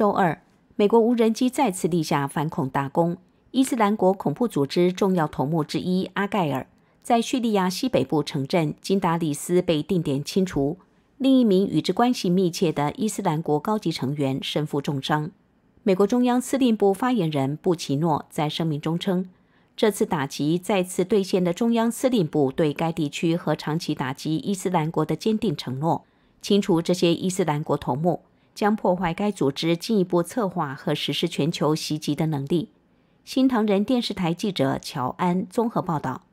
周二，美国无人机再次立下反恐大功。伊斯兰国恐怖组织重要头目之一阿盖尔在叙利亚西北部城镇金达里斯被定点清除，另一名与之关系密切的伊斯兰国高级成员身负重伤。美国中央司令部发言人布奇诺在声明中称，这次打击再次兑现了中央司令部对该地区和长期打击伊斯兰国的坚定承诺，清除这些伊斯兰国头目。将破坏该组织进一步策划和实施全球袭击的能力。新唐人电视台记者乔安综合报道。